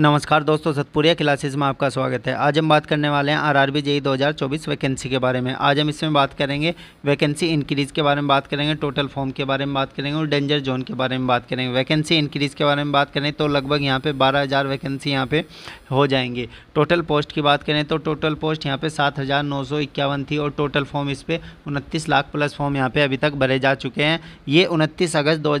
नमस्कार दोस्तों सतपुरिया क्लासेस में आपका स्वागत है आज हम बात करने वाले हैं आरआरबी जेई चौबीस वैकेंसी के बारे में आज हम इसमें बात करेंगे वैकेंसी इंक्रीज के बारे में बात करेंगे टोटल फॉर्म के बारे में बात करेंगे और डेंजर जोन के बारे में बात करेंगे वैकेंसी इंक्रीज के बारे में बात करें तो लगभग यहाँ बारह हज़ार वैकेंसी यहाँ पर हो जाएंगी टोटल पोस्ट की बात करें तो टोटल पोस्ट यहाँ पे सात थी और टोटल फॉर्म इस पर उनतीस लाख प्लस फॉर्म यहाँ पर अभी तक भरे जा चुके हैं ये उनतीस अगस्त दो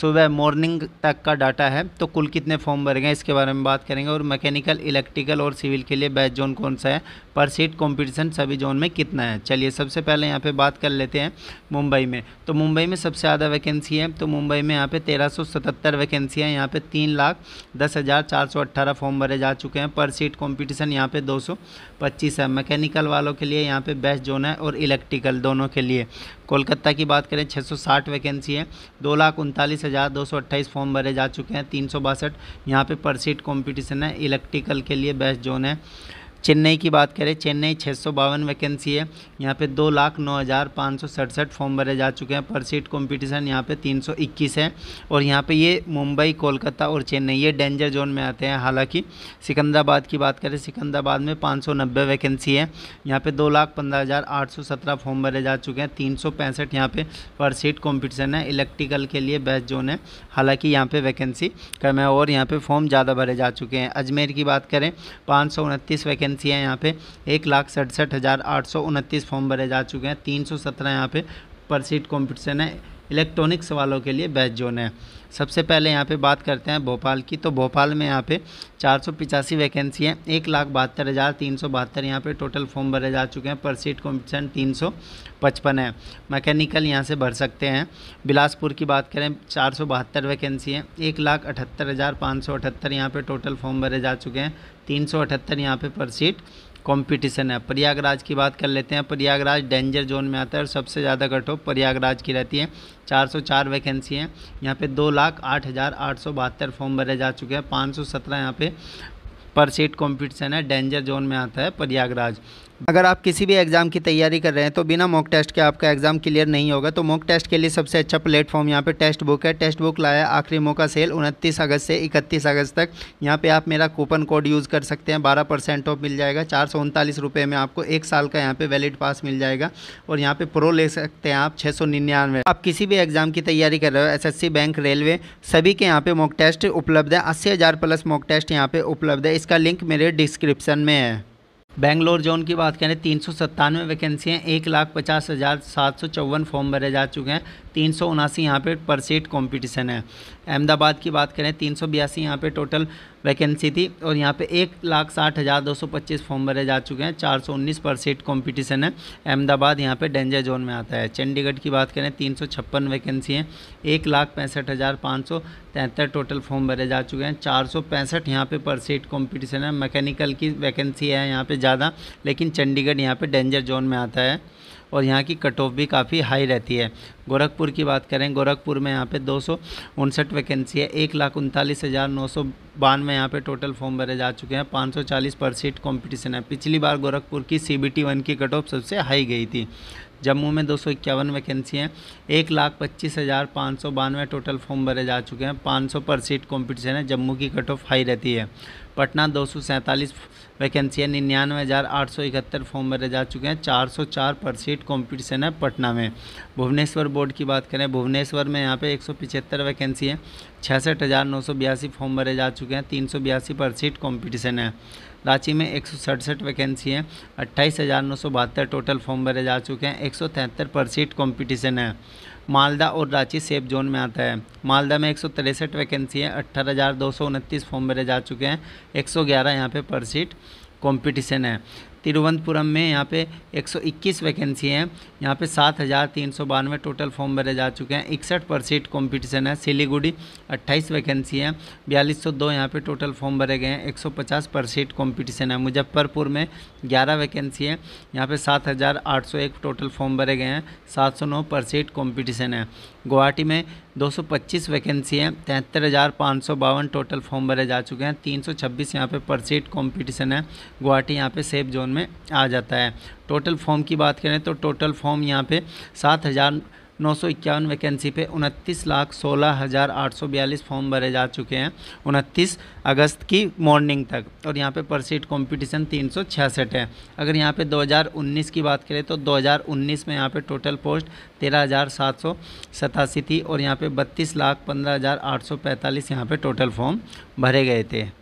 सुबह मॉर्निंग तक का डाटा है तो कुल कितने फॉर्म भर गए हैं इसके बारे में बात करेंगे और मैकेनिकल इलेक्ट्रिकल और सिविल के लिए बेस्ट जोन कौन सा है पर सीट कॉम्पिटिशन सभी जोन में कितना है चलिए सबसे पहले यहाँ पर बात कर लेते हैं मुंबई में तो मुंबई में सबसे ज़्यादा वैकेंसी है तो मुंबई में यहाँ पर तेरह वैकेंसी है यहाँ पर तीन फॉर्म भरे जा चुके हैं पर सीट कॉम्पिटिशन यहाँ पर दो है मैकेनिकल वालों के लिए यहाँ पर बेस्ट जोन है और इलेक्ट्रिकल दोनों के लिए कोलकाता की बात करें 660 वैकेंसी है दो लाख उनतालीस हज़ार दो फॉर्म भरे जा चुके हैं तीन सौ बासठ यहाँ पर सीट कॉम्पिटिशन है इलेक्ट्रिकल के लिए बेस्ट जोन है चेन्नई की बात करें चेन्नई छः सौ बावन वैकेंसी है यहाँ पे दो लाख नौ हज़ार पाँच सौ सड़सठ फॉर्म भरे जा चुके हैं पर सीट कॉम्पिटिशन यहाँ पे तीन सौ इक्कीस है और यहाँ पे ये मुंबई कोलकाता और चेन्नई ये डेंजर जोन में आते हैं हालांकि सिकंदराबाद की बात करें सिकंदराबाद में पाँच सौ नब्बे वैकेंसी है यहाँ पर दो लाख पंद्रह हज़ार आठ सौ सत्रह फॉर्म भरे जा चुके हैं तीन सौ पैंसठ यहाँ पर पर सीट कॉम्पिटिशन है इलेक्ट्रिकल के लिए बेस्ट जोन है हालाँकि यहाँ पर वैकेंसी कम है और यहाँ पर फॉर्म ज़्यादा भरे जा चुके हैं अजमेर की बात करें पाँच सौ उनतीस वैकेंसी वैकेंसी है यहाँ पे एक लाख सड़सठ हज़ार आठ सौ उनतीस फॉर्म भरे जा चुके हैं तीन सौ सत्रह यहाँ पे पर सीट कॉम्पिटिशन है इलेक्ट्रॉनिक्स वालों के लिए बेस्ट जोन है सबसे पहले यहाँ पे बात करते हैं भोपाल की तो भोपाल में यहाँ पे चार सौ पिचासी वैकेंसी हैं एक लाख बहत्तर हज़ार तीन सौ बहत्तर यहाँ पर टोटल फॉर्म भरे जा चुके हैं पर सीट कॉम्पिटिशन तीन सौ पचपन है मैकेनिकल यहाँ से भर सकते हैं बिलासपुर की बात करें चार सौ बहत्तर वैकेंसी हैं एक लाख अठहत्तर हज़ार पाँच सौ अठहत्तर यहाँ पर टोटल फॉर्म भरे जा चुके हैं तीन सौ अठहत्तर यहाँ पर सीट कंपटीशन है प्रयागराज की बात कर लेते हैं प्रयागराज डेंजर जोन में आता है और सबसे ज़्यादा कट ऑफ प्रयागराज की रहती है 404 वैकेंसी हैं यहाँ पे दो लाख आठ हज़ार आठ सौ बहत्तर फॉर्म भरे जा चुके हैं पाँच सौ सत्रह यहाँ पे पर सीट कंपटीशन है डेंजर जोन में आता है प्रयागराज अगर आप किसी भी एग्ज़ाम की तैयारी कर रहे हैं तो बिना मॉक टेस्ट के आपका एग्ज़ाम क्लियर नहीं होगा तो मॉक टेस्ट के लिए सबसे अच्छा प्लेटफॉर्म यहाँ पे टेस्ट बुक है टेस्ट बुक लाया आखिरी मौका सेल 29 अगस्त से 31 अगस्त तक यहाँ पे आप मेरा कूपन कोड यूज़ कर सकते हैं 12 परसेंट ऑफ मिल जाएगा चार में आपको एक साल का यहाँ पर वैलिड पास मिल जाएगा और यहाँ पर प्रो ले सकते हैं आप छः आप किसी भी एग्ज़ाम की तैयारी कर रहे हो एस बैंक रेलवे सभी के यहाँ पर मॉक टेस्ट उपलब्ध है अस्सी प्लस मॉक टेस्ट यहाँ पर उपलब्ध है इसका लिंक मेरे डिस्क्रिप्सन में है बेंगलोर जोन की बात करें तीन सौ सत्तानवे वैकेंसियाँ एक लाख पचास हज़ार सात सौ चौवन फॉर्म भरे जा चुके हैं तीन सौ उनासी यहाँ पर पर सीट कॉम्पिटिशन है अहमदाबाद की बात करें तीन सौ बयासी यहाँ पर टोटल वैकेंसी थी और यहाँ पे एक लाख साठ हज़ार दो सौ पच्चीस फॉर्म भरे जा चुके हैं चार सौ उन्नीस पर सीट कॉम्पिटिशन है अहमदाबाद यहाँ पे डेंजर जोन में आता है चंडीगढ़ की बात करें तीन सौ छप्पन वैकेंसी हैं एक लाख पैंसठ हज़ार पाँच सौ तिहत्तर टोटल फॉर्म भरे जा चुके हैं चार सौ पैंसठ यहाँ पर सीट कॉम्पिटिशन है मैकेनिकल की वैकेंसी है यहाँ पर ज़्यादा लेकिन चंडीगढ़ यहाँ पर डेंजर जोन में आता है और यहाँ की कट ऑफ भी काफ़ी हाई रहती है गोरखपुर की बात करें गोरखपुर में यहाँ पे दो सौ उनसठ वैकेंसी है एक लाख उनतालीस हज़ार नौ सौ बानवे यहाँ पर टोटल फॉर्म भरे जा चुके हैं 540 पर सीट कॉम्पिटिशन है पिछली बार गोरखपुर की सी बी टी वन की कट ऑफ सबसे हाई गई थी जम्मू में दो सौ इक्यावन वैकेंसी हैं एक लाख पच्चीस हज़ार पाँच सौ बानवे टोटल फॉर्म भरे जा चुके हैं 500 पर सीट कॉम्पिटिशन है जम्मू की कट ऑफ हाई रहती है पटना दो सौ सैंतालीस वैकेंसियाँ निन्यानवे हज़ार आठ सौ इकहत्तर फॉर्म भरे जा चुके हैं चार सौ चार पर सीट कॉम्पिटिशन है पटना में भुवनेश्वर बोर्ड की बात करें भुवनेश्वर में यहाँ पे एक सौ पिछहत्तर वैकेंसी है छियासठ हज़ार नौ सौ बयासी फॉर्म भरे जा चुके हैं तीन सौ बयासी पर सीट कॉम्पिटिशन है रांची में एक वैकेंसी हैं अट्ठाईस टोटल फॉर्म भरे जा चुके हैं एक पर सीट कॉम्पिटिशन है मालदा और रांची सेफ जोन में आता है मालदा में एक वैकेंसी है अट्ठारह फॉर्म भरे जा चुके हैं 111 सौ ग्यारह यहाँ पर पर सीट कॉम्पिटिशन है तिरुवनंतपुरम में यहाँ पे 121 वैकेंसी हैं यहाँ पे सात हज़ार तीन सौ बानवे टोटल फॉर्म भरे जा चुके हैं इकसठ पर सीट कॉम्पिटिशन है सिलीगुड़ी अट्ठाईस वैकेंसी है बयालीस सौ दो यहाँ पर टोटल फॉर्म भरे गए हैं एक सौ पचास पर सीट कॉम्पिटिशन है मुजफ्फरपुर में ग्यारह वैकेंसी है यहाँ पे सात हज़ार आठ सौ एक टोटल फॉर्म भरे गए हैं सात सौ नौ पर सीट कॉम्पिटिशन है गुवाहाटी में 225 वैकेंसी हैं तिहत्तर हज़ार पाँच सौ बावन टोटल फॉर्म भरे जा चुके हैं 326 यहाँ पर पर सीट कॉम्पिटिशन है गुवाहाटी यहाँ पे सेफ जोन में आ जाता है टोटल फॉर्म की बात करें तो टोटल फॉर्म यहाँ पे सात हज़ार नौ सौ इक्यावन वैकेंसी पे उनतीस लाख सोलह हज़ार आठ सौ बयालीस फॉर्म भरे जा चुके हैं उनतीस अगस्त की मॉर्निंग तक और यहाँ पे पर सीट कॉम्पिटिशन तीन सौ छियासठ है अगर यहाँ पे 2019 की बात करें तो 2019 में यहाँ पे टोटल पोस्ट तेरह हज़ार सात सौ सतासी थी और यहाँ पे बत्तीस लाख पंद्रह हज़ार आठ सौ पैंतालीस यहाँ पर टोटल फॉर्म भरे गए थे